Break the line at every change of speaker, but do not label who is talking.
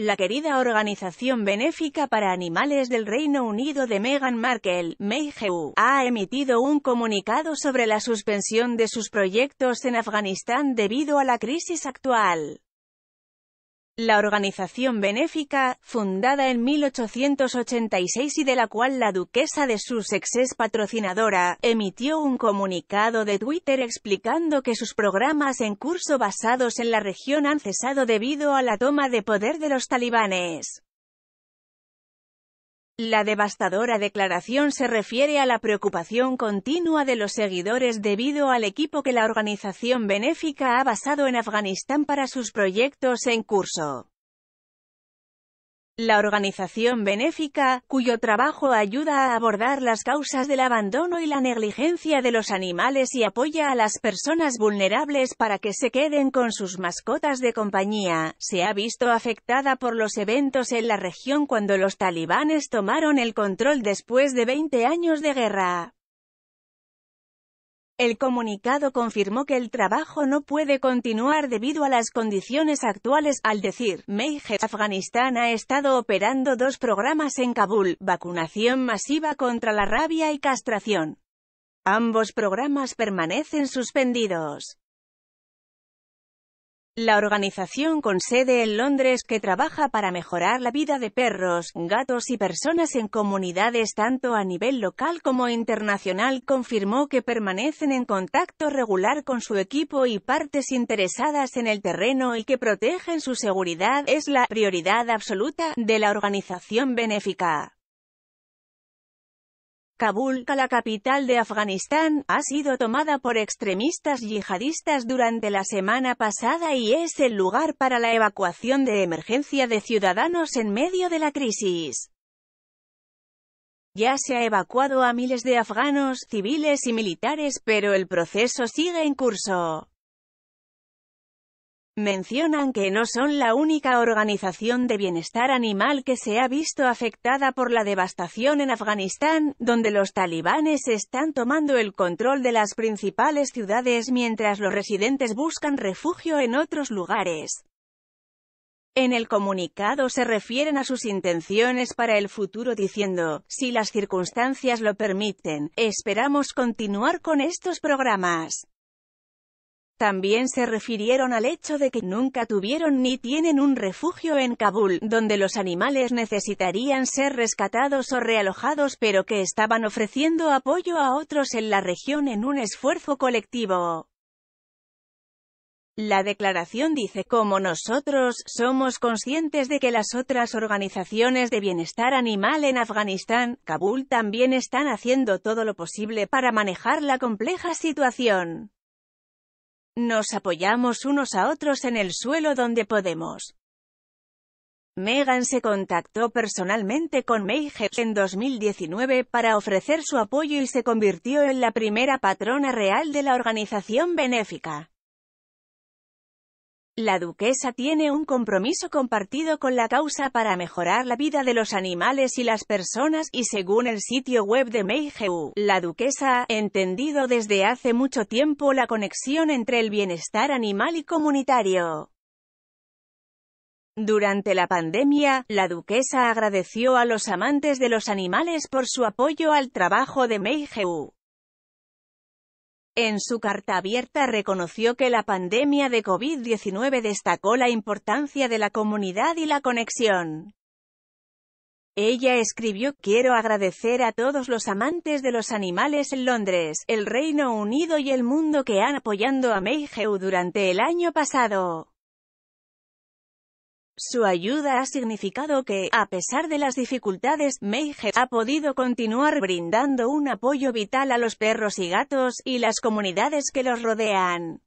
la querida organización benéfica para animales del Reino Unido de Meghan Markle, Mayhew, ha emitido un comunicado sobre la suspensión de sus proyectos en Afganistán debido a la crisis actual. La organización benéfica, fundada en 1886 y de la cual la duquesa de Sussex es patrocinadora, emitió un comunicado de Twitter explicando que sus programas en curso basados en la región han cesado debido a la toma de poder de los talibanes. La devastadora declaración se refiere a la preocupación continua de los seguidores debido al equipo que la organización benéfica ha basado en Afganistán para sus proyectos en curso. La organización benéfica, cuyo trabajo ayuda a abordar las causas del abandono y la negligencia de los animales y apoya a las personas vulnerables para que se queden con sus mascotas de compañía, se ha visto afectada por los eventos en la región cuando los talibanes tomaron el control después de 20 años de guerra. El comunicado confirmó que el trabajo no puede continuar debido a las condiciones actuales, al decir, Meijer, Afganistán ha estado operando dos programas en Kabul, vacunación masiva contra la rabia y castración. Ambos programas permanecen suspendidos. La organización con sede en Londres que trabaja para mejorar la vida de perros, gatos y personas en comunidades tanto a nivel local como internacional confirmó que permanecen en contacto regular con su equipo y partes interesadas en el terreno y que protegen su seguridad es la prioridad absoluta de la organización benéfica. Kabul, la capital de Afganistán, ha sido tomada por extremistas yihadistas durante la semana pasada y es el lugar para la evacuación de emergencia de ciudadanos en medio de la crisis. Ya se ha evacuado a miles de afganos, civiles y militares, pero el proceso sigue en curso. Mencionan que no son la única organización de bienestar animal que se ha visto afectada por la devastación en Afganistán, donde los talibanes están tomando el control de las principales ciudades mientras los residentes buscan refugio en otros lugares. En el comunicado se refieren a sus intenciones para el futuro diciendo, si las circunstancias lo permiten, esperamos continuar con estos programas. También se refirieron al hecho de que nunca tuvieron ni tienen un refugio en Kabul, donde los animales necesitarían ser rescatados o realojados, pero que estaban ofreciendo apoyo a otros en la región en un esfuerzo colectivo. La declaración dice, como nosotros, somos conscientes de que las otras organizaciones de bienestar animal en Afganistán, Kabul también están haciendo todo lo posible para manejar la compleja situación. Nos apoyamos unos a otros en el suelo donde podemos. Megan se contactó personalmente con Mayhew en 2019 para ofrecer su apoyo y se convirtió en la primera patrona real de la organización benéfica. La duquesa tiene un compromiso compartido con la causa para mejorar la vida de los animales y las personas, y según el sitio web de Meigeu, la duquesa ha entendido desde hace mucho tiempo la conexión entre el bienestar animal y comunitario. Durante la pandemia, la duquesa agradeció a los amantes de los animales por su apoyo al trabajo de Meigeu. En su carta abierta reconoció que la pandemia de COVID-19 destacó la importancia de la comunidad y la conexión. Ella escribió, quiero agradecer a todos los amantes de los animales en Londres, el Reino Unido y el mundo que han apoyado a Mayhew durante el año pasado. Su ayuda ha significado que, a pesar de las dificultades, Meige ha podido continuar brindando un apoyo vital a los perros y gatos, y las comunidades que los rodean.